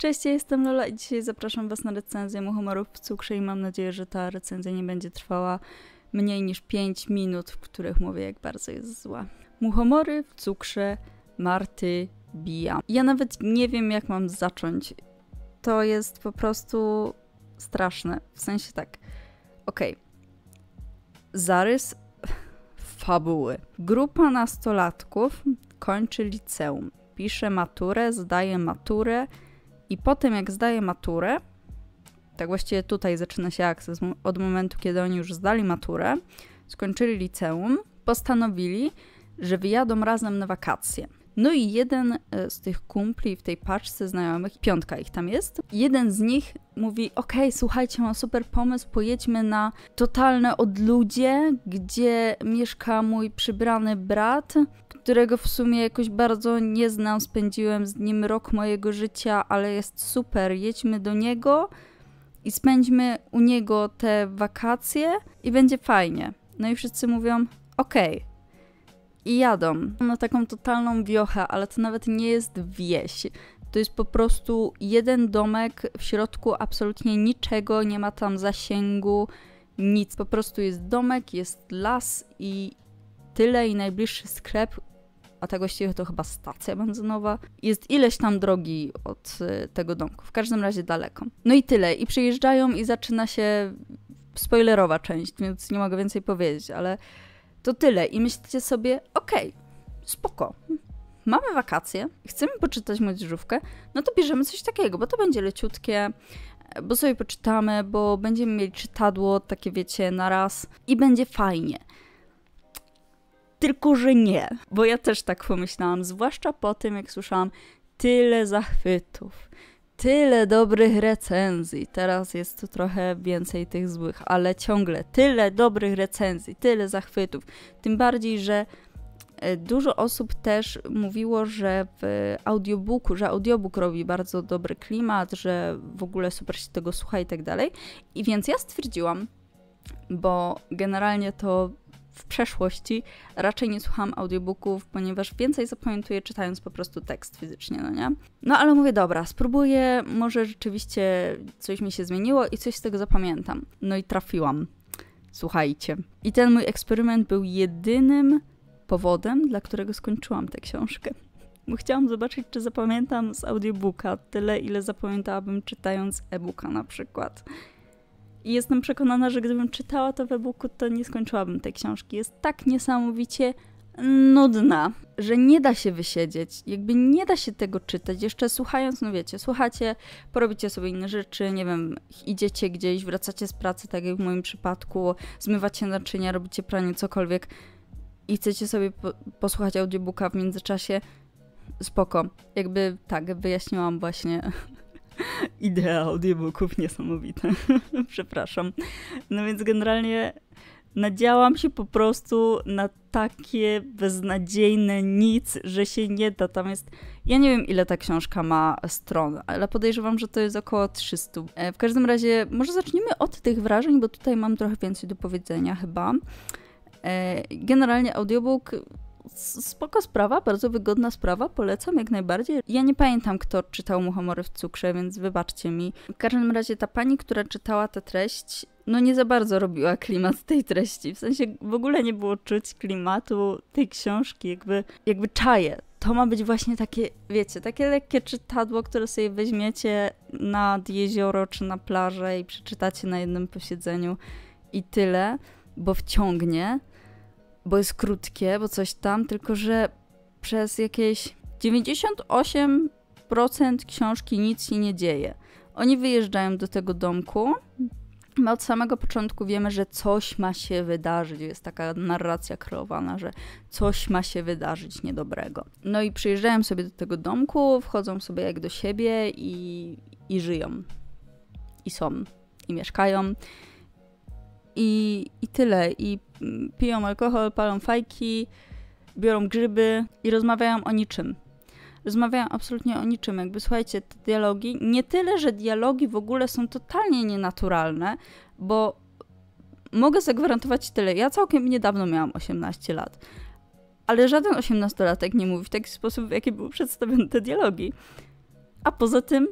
Cześć, ja jestem Lola i dzisiaj zapraszam Was na recenzję Muchomorów w cukrze i mam nadzieję, że ta recenzja nie będzie trwała mniej niż 5 minut, w których mówię jak bardzo jest zła. Muchomory w cukrze Marty bia. Ja nawet nie wiem jak mam zacząć. To jest po prostu straszne. W sensie tak. Okej. Okay. Zarys fabuły. Grupa nastolatków kończy liceum. Pisze maturę, zdaje maturę i po tym, jak zdaje maturę, tak właściwie tutaj zaczyna się akces, od momentu, kiedy oni już zdali maturę, skończyli liceum, postanowili, że wyjadą razem na wakacje. No i jeden e, z tych kumpli w tej paczce znajomych, piątka ich tam jest, jeden z nich mówi: Okej, okay, słuchajcie, mam super pomysł, pojedźmy na totalne odludzie, gdzie mieszka mój przybrany brat, którego w sumie jakoś bardzo nie znam. Spędziłem z nim rok mojego życia, ale jest super, jedźmy do niego i spędźmy u niego te wakacje i będzie fajnie. No i wszyscy mówią: Okej, okay, i jadą na taką totalną wiochę, ale to nawet nie jest wieś. To jest po prostu jeden domek w środku absolutnie niczego, nie ma tam zasięgu, nic. Po prostu jest domek, jest las i tyle i najbliższy sklep, a tego tak właściwie to chyba stacja benzynowa. Jest ileś tam drogi od y, tego domku, w każdym razie daleko. No i tyle. I przyjeżdżają i zaczyna się spoilerowa część, więc nie mogę więcej powiedzieć, ale to tyle i myślicie sobie, okej, okay, spoko, mamy wakacje, chcemy poczytać młodzieżówkę, no to bierzemy coś takiego, bo to będzie leciutkie, bo sobie poczytamy, bo będziemy mieli czytadło, takie wiecie, na raz i będzie fajnie. Tylko, że nie, bo ja też tak pomyślałam, zwłaszcza po tym, jak słyszałam tyle zachwytów, tyle dobrych recenzji. Teraz jest tu trochę więcej tych złych, ale ciągle tyle dobrych recenzji, tyle zachwytów. Tym bardziej, że e, dużo osób też mówiło, że w audiobooku, że audiobook robi bardzo dobry klimat, że w ogóle super się tego słucha i tak dalej. I więc ja stwierdziłam, bo generalnie to w przeszłości raczej nie słucham audiobooków, ponieważ więcej zapamiętuję czytając po prostu tekst fizycznie, no nie? No ale mówię, dobra, spróbuję, może rzeczywiście coś mi się zmieniło i coś z tego zapamiętam. No i trafiłam. Słuchajcie. I ten mój eksperyment był jedynym powodem, dla którego skończyłam tę książkę. Bo chciałam zobaczyć, czy zapamiętam z audiobooka tyle, ile zapamiętałabym czytając e-booka na przykład. I jestem przekonana, że gdybym czytała to w e-booku, to nie skończyłabym tej książki. Jest tak niesamowicie nudna, że nie da się wysiedzieć, jakby nie da się tego czytać, jeszcze słuchając, no wiecie, słuchacie, porobicie sobie inne rzeczy, nie wiem, idziecie gdzieś, wracacie z pracy, tak jak w moim przypadku, zmywacie naczynia, robicie pranie, cokolwiek i chcecie sobie po posłuchać audiobooka w międzyczasie, spoko. Jakby tak, wyjaśniłam właśnie idea audiobooków niesamowita. Przepraszam. No więc generalnie nadziałam się po prostu na takie beznadziejne nic, że się nie da. Tam jest. Ja nie wiem, ile ta książka ma stron, ale podejrzewam, że to jest około 300. E, w każdym razie, może zacznijmy od tych wrażeń, bo tutaj mam trochę więcej do powiedzenia chyba. E, generalnie audiobook spoko sprawa, bardzo wygodna sprawa, polecam jak najbardziej. Ja nie pamiętam, kto czytał Muchomory w cukrze, więc wybaczcie mi. W każdym razie ta pani, która czytała tę treść, no nie za bardzo robiła klimat tej treści. W sensie w ogóle nie było czuć klimatu tej książki, jakby, jakby czaje. To ma być właśnie takie, wiecie, takie lekkie czytadło, które sobie weźmiecie nad jezioro czy na plażę i przeczytacie na jednym posiedzeniu i tyle, bo wciągnie, bo jest krótkie, bo coś tam, tylko że przez jakieś 98% książki nic się nie dzieje. Oni wyjeżdżają do tego domku. My od samego początku wiemy, że coś ma się wydarzyć. Jest taka narracja kreowana, że coś ma się wydarzyć niedobrego. No i przyjeżdżają sobie do tego domku, wchodzą sobie jak do siebie i, i żyją. I są. I mieszkają i, i tyle. I mm, piją alkohol, palą fajki, biorą grzyby i rozmawiają o niczym. Rozmawiają absolutnie o niczym. Jakby słuchajcie, te dialogi, nie tyle, że dialogi w ogóle są totalnie nienaturalne, bo mogę zagwarantować tyle. Ja całkiem niedawno miałam 18 lat, ale żaden 18-latek nie mówi w taki sposób, w jaki były przedstawione te dialogi. A poza tym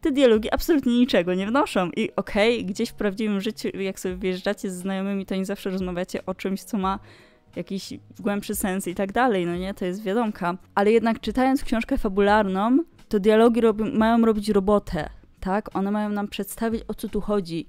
te dialogi absolutnie niczego nie wnoszą. I okej, okay, gdzieś w prawdziwym życiu, jak sobie wyjeżdżacie z znajomymi, to nie zawsze rozmawiacie o czymś, co ma jakiś głębszy sens i tak dalej, no nie, to jest wiadomka. Ale jednak czytając książkę fabularną, to dialogi mają robić robotę, tak? One mają nam przedstawić, o co tu chodzi.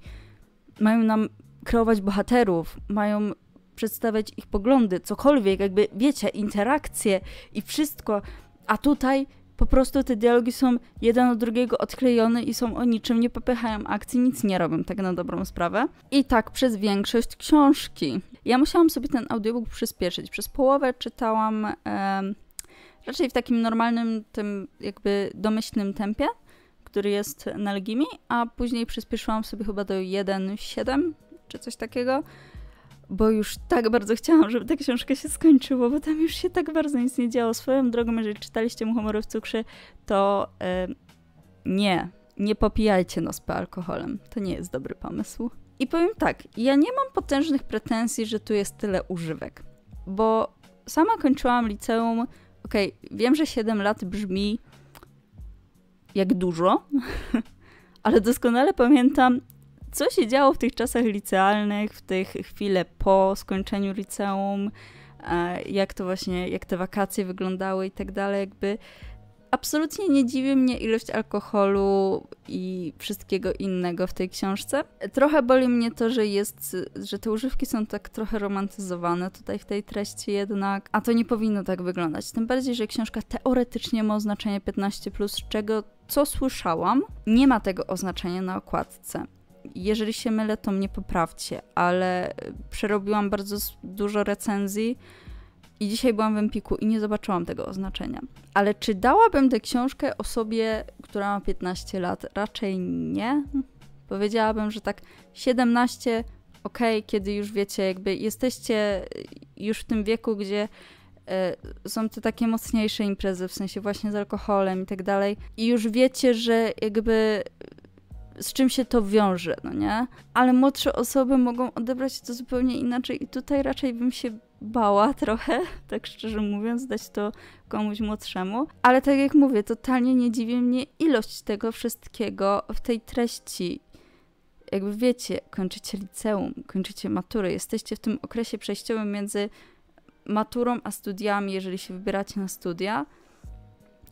Mają nam kreować bohaterów, mają przedstawiać ich poglądy, cokolwiek, jakby, wiecie, interakcje i wszystko. A tutaj po prostu te dialogi są jeden od drugiego odklejone i są o niczym, nie popychają akcji, nic nie robią tak na dobrą sprawę. I tak przez większość książki. Ja musiałam sobie ten audiobook przyspieszyć. Przez połowę czytałam e, raczej w takim normalnym, tym jakby domyślnym tempie, który jest na Legimi, a później przyspieszyłam sobie chyba do 1,7 czy coś takiego bo już tak bardzo chciałam, żeby ta książka się skończyła, bo tam już się tak bardzo nic nie działo. Swoją drogą, jeżeli czytaliście mu w cukrze, to e, nie, nie popijajcie nospa alkoholem. To nie jest dobry pomysł. I powiem tak, ja nie mam potężnych pretensji, że tu jest tyle używek, bo sama kończyłam liceum. Okej, okay, wiem, że 7 lat brzmi jak dużo, ale doskonale pamiętam, co się działo w tych czasach licealnych, w tych chwile po skończeniu liceum, e, jak to właśnie, jak te wakacje wyglądały i tak dalej, jakby absolutnie nie dziwi mnie ilość alkoholu i wszystkiego innego w tej książce. Trochę boli mnie to, że jest, że te używki są tak trochę romantyzowane tutaj w tej treści jednak, a to nie powinno tak wyglądać. Tym bardziej, że książka teoretycznie ma oznaczenie 15+, czego co słyszałam, nie ma tego oznaczenia na okładce jeżeli się mylę, to mnie poprawcie, ale e, przerobiłam bardzo dużo recenzji i dzisiaj byłam w Empiku i nie zobaczyłam tego oznaczenia. Ale czy dałabym tę książkę osobie, która ma 15 lat? Raczej nie. Powiedziałabym, że tak 17, ok, kiedy już wiecie, jakby jesteście e, już w tym wieku, gdzie e, są te takie mocniejsze imprezy, w sensie właśnie z alkoholem i tak dalej. I już wiecie, że jakby z czym się to wiąże, no nie? Ale młodsze osoby mogą odebrać to zupełnie inaczej i tutaj raczej bym się bała trochę, tak szczerze mówiąc, dać to komuś młodszemu. Ale tak jak mówię, totalnie nie dziwi mnie ilość tego wszystkiego w tej treści. Jakby wiecie, kończycie liceum, kończycie maturę, jesteście w tym okresie przejściowym między maturą a studiami, jeżeli się wybieracie na studia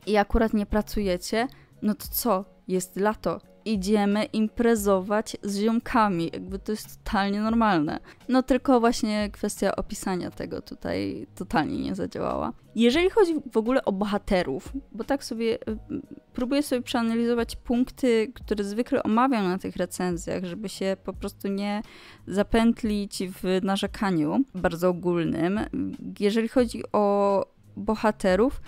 i akurat nie pracujecie, no to co? jest lato, idziemy imprezować z ziomkami, jakby to jest totalnie normalne. No tylko właśnie kwestia opisania tego tutaj totalnie nie zadziałała. Jeżeli chodzi w ogóle o bohaterów, bo tak sobie y, próbuję sobie przeanalizować punkty, które zwykle omawiam na tych recenzjach, żeby się po prostu nie zapętlić w narzekaniu bardzo ogólnym. Jeżeli chodzi o bohaterów,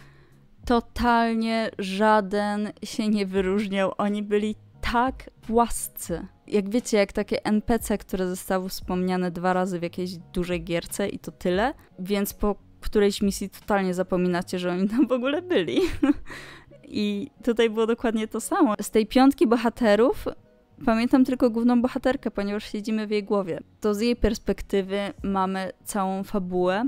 totalnie żaden się nie wyróżniał. Oni byli tak płascy. Jak wiecie, jak takie NPC, które zostały wspomniane dwa razy w jakiejś dużej gierce i to tyle, więc po którejś misji totalnie zapominacie, że oni tam w ogóle byli. I tutaj było dokładnie to samo. Z tej piątki bohaterów pamiętam tylko główną bohaterkę, ponieważ siedzimy w jej głowie. To z jej perspektywy mamy całą fabułę,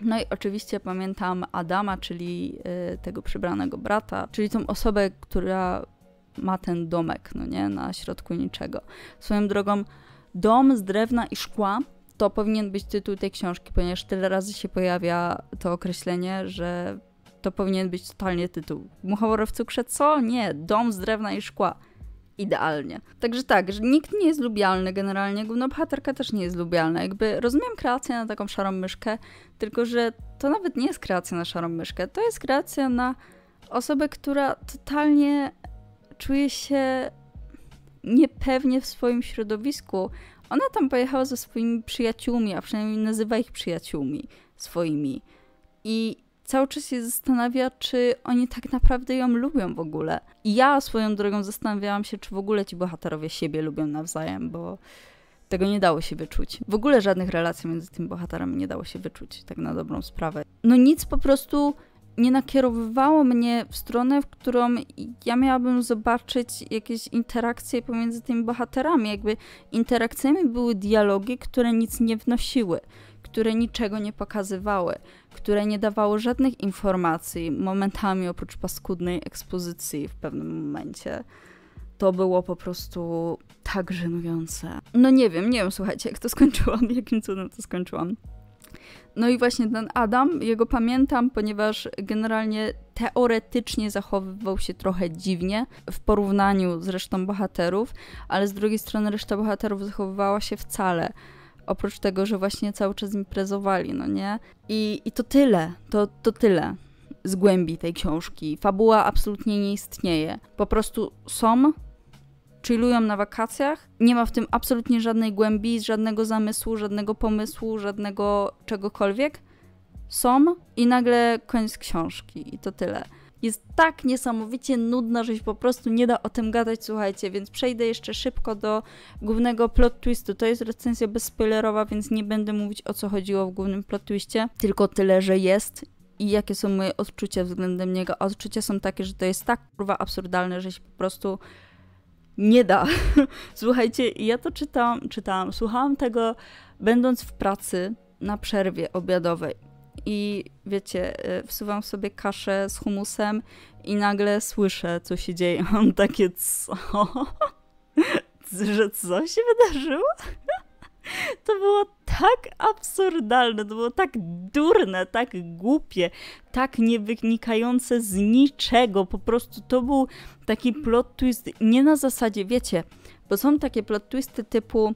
no i oczywiście pamiętam Adama, czyli y, tego przybranego brata, czyli tą osobę, która ma ten domek, no nie, na środku niczego. Swoją drogą, dom z drewna i szkła to powinien być tytuł tej książki, ponieważ tyle razy się pojawia to określenie, że to powinien być totalnie tytuł. Muchoworowcu co? Nie, dom z drewna i szkła idealnie. Także tak, że nikt nie jest lubialny generalnie, główna bohaterka też nie jest lubialna. Jakby rozumiem kreację na taką szarą myszkę, tylko że to nawet nie jest kreacja na szarą myszkę, to jest kreacja na osobę, która totalnie czuje się niepewnie w swoim środowisku. Ona tam pojechała ze swoimi przyjaciółmi, a przynajmniej nazywa ich przyjaciółmi swoimi. I cały czas się zastanawia, czy oni tak naprawdę ją lubią w ogóle. I ja swoją drogą zastanawiałam się, czy w ogóle ci bohaterowie siebie lubią nawzajem, bo tego nie dało się wyczuć. W ogóle żadnych relacji między tymi bohaterami nie dało się wyczuć, tak na dobrą sprawę. No nic po prostu nie nakierowywało mnie w stronę, w którą ja miałabym zobaczyć jakieś interakcje pomiędzy tymi bohaterami. Jakby interakcjami były dialogi, które nic nie wnosiły które niczego nie pokazywały, które nie dawały żadnych informacji, momentami oprócz paskudnej ekspozycji w pewnym momencie. To było po prostu tak żenujące. No nie wiem, nie wiem, słuchajcie, jak to skończyłam, jakim cudem to skończyłam. No i właśnie ten Adam, jego pamiętam, ponieważ generalnie teoretycznie zachowywał się trochę dziwnie w porównaniu z resztą bohaterów, ale z drugiej strony reszta bohaterów zachowywała się wcale Oprócz tego, że właśnie cały czas imprezowali, no nie? I, i to tyle, to, to tyle z głębi tej książki. Fabuła absolutnie nie istnieje. Po prostu są, chillują na wakacjach. Nie ma w tym absolutnie żadnej głębi, żadnego zamysłu, żadnego pomysłu, żadnego czegokolwiek. Są i nagle koniec książki i to tyle jest tak niesamowicie nudna, że się po prostu nie da o tym gadać, słuchajcie, więc przejdę jeszcze szybko do głównego plot twistu. To jest recenzja bezspoilerowa, więc nie będę mówić o co chodziło w głównym plot twistie, tylko tyle, że jest i jakie są moje odczucia względem niego. Odczucia są takie, że to jest tak kurwa absurdalne, że się po prostu nie da. Słuchajcie, ja to czytałam, czytałam, słuchałam tego będąc w pracy na przerwie obiadowej i wiecie, y, wsuwam sobie kaszę z humusem i nagle słyszę, co się dzieje. Mam takie, co? Że co się wydarzyło? To było tak absurdalne, to było tak durne, tak głupie, tak niewynikające z niczego. Po prostu to był taki plot twist nie na zasadzie, wiecie, bo są takie plot twisty typu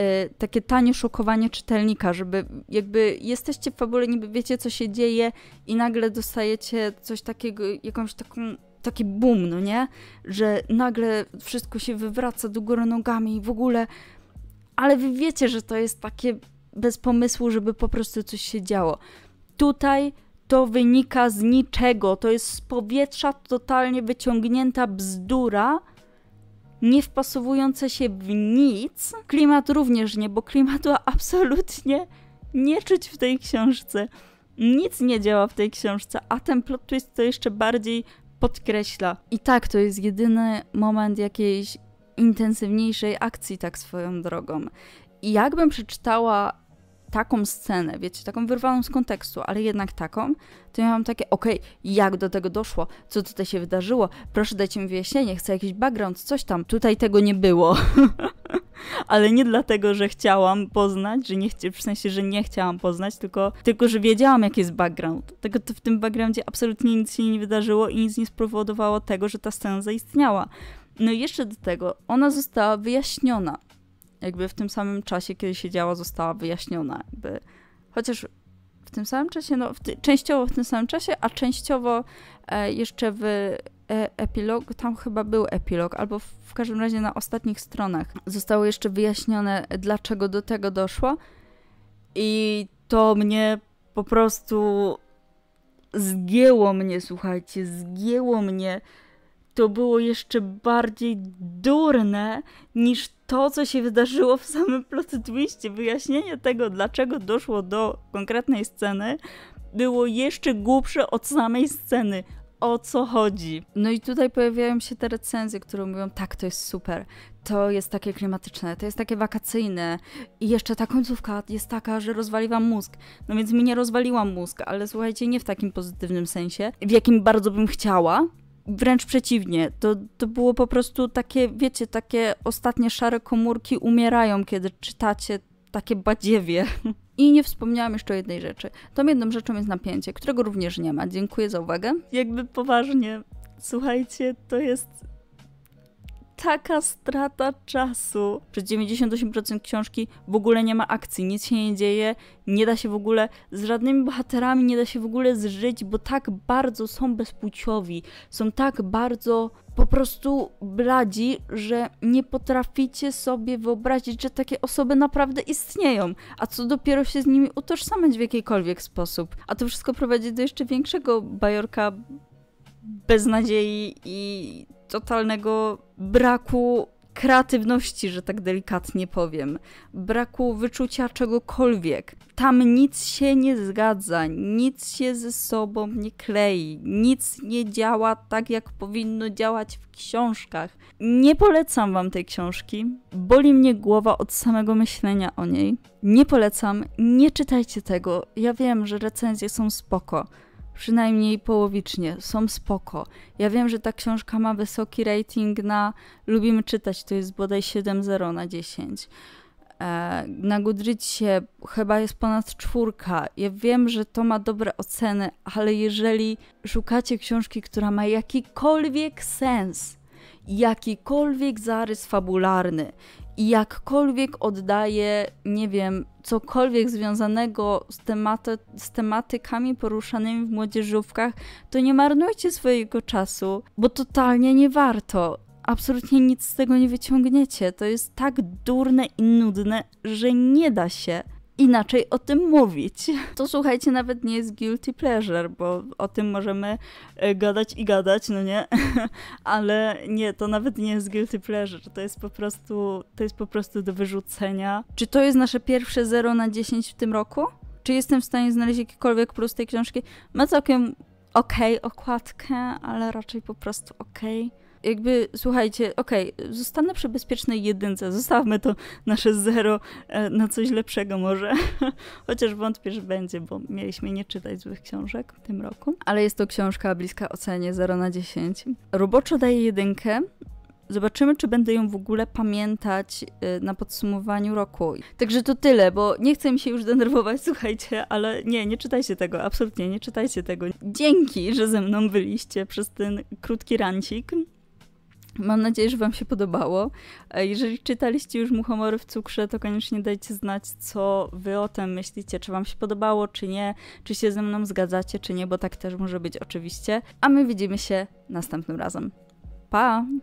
Y, takie tanie szokowanie czytelnika, żeby jakby jesteście w fabule, niby wiecie co się dzieje i nagle dostajecie coś takiego, jakąś taką taki boom, no nie? Że nagle wszystko się wywraca do góry nogami i w ogóle. Ale wy wiecie, że to jest takie bez pomysłu, żeby po prostu coś się działo. Tutaj to wynika z niczego. To jest z powietrza totalnie wyciągnięta bzdura, nie wpasowujące się w nic. Klimat również nie, bo klimatu absolutnie nie czuć w tej książce. Nic nie działa w tej książce, a ten plot twist to jeszcze bardziej podkreśla. I tak, to jest jedyny moment jakiejś intensywniejszej akcji tak swoją drogą. I jakbym przeczytała taką scenę, wiecie, taką wyrwaną z kontekstu, ale jednak taką, to ja mam takie, okej, okay, jak do tego doszło, co tutaj się wydarzyło, proszę dajcie mi wyjaśnienie, chcę jakiś background, coś tam, tutaj tego nie było. ale nie dlatego, że chciałam poznać, że nie chcę, w sensie, że nie chciałam poznać, tylko, tylko że wiedziałam, jaki jest background. Tego w tym backgroundzie absolutnie nic się nie wydarzyło i nic nie spowodowało tego, że ta scena zaistniała. No i jeszcze do tego, ona została wyjaśniona jakby w tym samym czasie, kiedy się działa, została wyjaśniona. Jakby. Chociaż w tym samym czasie, no, w ty, częściowo w tym samym czasie, a częściowo e, jeszcze w e, epilogu, tam chyba był epilog, albo w, w, każdym razie na ostatnich stronach zostało jeszcze wyjaśnione, dlaczego do tego doszło. I to mnie po prostu zgięło mnie, słuchajcie, zgięło mnie to było jeszcze bardziej durne niż to, co się wydarzyło w samym plot twiście. Wyjaśnienie tego, dlaczego doszło do konkretnej sceny, było jeszcze głupsze od samej sceny. O co chodzi? No i tutaj pojawiają się te recenzje, które mówią, tak, to jest super, to jest takie klimatyczne, to jest takie wakacyjne i jeszcze ta końcówka jest taka, że rozwaliłam mózg. No więc mi nie rozwaliłam mózg, ale słuchajcie, nie w takim pozytywnym sensie, w jakim bardzo bym chciała, Wręcz przeciwnie, to, to było po prostu takie, wiecie, takie ostatnie szare komórki umierają, kiedy czytacie takie badziewie. I nie wspomniałam jeszcze o jednej rzeczy. Tą jedną rzeczą jest napięcie, którego również nie ma. Dziękuję za uwagę. Jakby poważnie, słuchajcie, to jest taka strata czasu. Przez 98% książki w ogóle nie ma akcji, nic się nie dzieje, nie da się w ogóle z żadnymi bohaterami, nie da się w ogóle zżyć, bo tak bardzo są bezpłciowi, są tak bardzo po prostu bladzi, że nie potraficie sobie wyobrazić, że takie osoby naprawdę istnieją, a co dopiero się z nimi utożsamiać w jakikolwiek sposób. A to wszystko prowadzi do jeszcze większego bajorka beznadziei i totalnego braku kreatywności, że tak delikatnie powiem, braku wyczucia czegokolwiek. Tam nic się nie zgadza, nic się ze sobą nie klei, nic nie działa tak, jak powinno działać w książkach. Nie polecam wam tej książki, boli mnie głowa od samego myślenia o niej. Nie polecam, nie czytajcie tego. Ja wiem, że recenzje są spoko przynajmniej połowicznie, są spoko. Ja wiem, że ta książka ma wysoki rating na lubimy czytać, to jest bodaj 7,0 na 10. E, na Goodreadsie chyba jest ponad czwórka. Ja wiem, że to ma dobre oceny, ale jeżeli szukacie książki, która ma jakikolwiek sens, jakikolwiek zarys fabularny, jakkolwiek oddaje, nie wiem, cokolwiek związanego z, tematy, z tematykami poruszanymi w młodzieżówkach, to nie marnujcie swojego czasu, bo totalnie nie warto. Absolutnie nic z tego nie wyciągniecie. To jest tak durne i nudne, że nie da się inaczej o tym mówić. To słuchajcie, nawet nie jest guilty pleasure, bo o tym możemy e, gadać i gadać, no nie? Ale nie, to nawet nie jest guilty pleasure, to jest po prostu, to jest po prostu do wyrzucenia. Czy to jest nasze pierwsze 0 na 10 w tym roku? Czy jestem w stanie znaleźć jakikolwiek plus tej książki? Ma całkiem okej okay, okładkę, ale raczej po prostu okej. Okay jakby, słuchajcie, okej, okay, zostanę przy bezpiecznej jedynce, zostawmy to nasze zero e, na coś lepszego może, chociaż wątpię, że będzie, bo mieliśmy nie czytać złych książek w tym roku, ale jest to książka bliska ocenie 0 na 10. Roboczo daje jedynkę, Zobaczymy, czy będę ją w ogóle pamiętać e, na podsumowaniu roku. Także to tyle, bo nie chcę mi się już denerwować, słuchajcie, ale nie, nie czytajcie tego, absolutnie nie czytajcie tego. Dzięki, że ze mną byliście przez ten krótki rancik. Mam nadzieję, że Wam się podobało. E, jeżeli czytaliście już Muchomory w cukrze, to koniecznie dajcie znać, co Wy o tym myślicie, czy Wam się podobało, czy nie, czy się ze mną zgadzacie, czy nie, bo tak też może być oczywiście. A my widzimy się następnym razem. Pa!